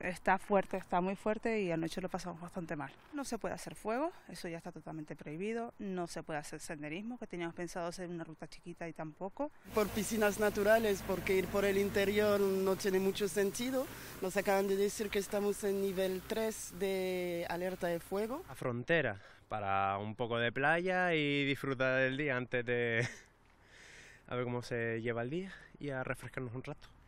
Está fuerte, está muy fuerte y anoche lo pasamos bastante mal. No se puede hacer fuego, eso ya está totalmente prohibido. No se puede hacer senderismo, que teníamos pensado hacer una ruta chiquita y tampoco. Por piscinas naturales, porque ir por el interior no tiene mucho sentido. Nos acaban de decir que estamos en nivel 3 de alerta de fuego. A frontera, para un poco de playa y disfrutar del día antes de... a ver cómo se lleva el día y a refrescarnos un rato.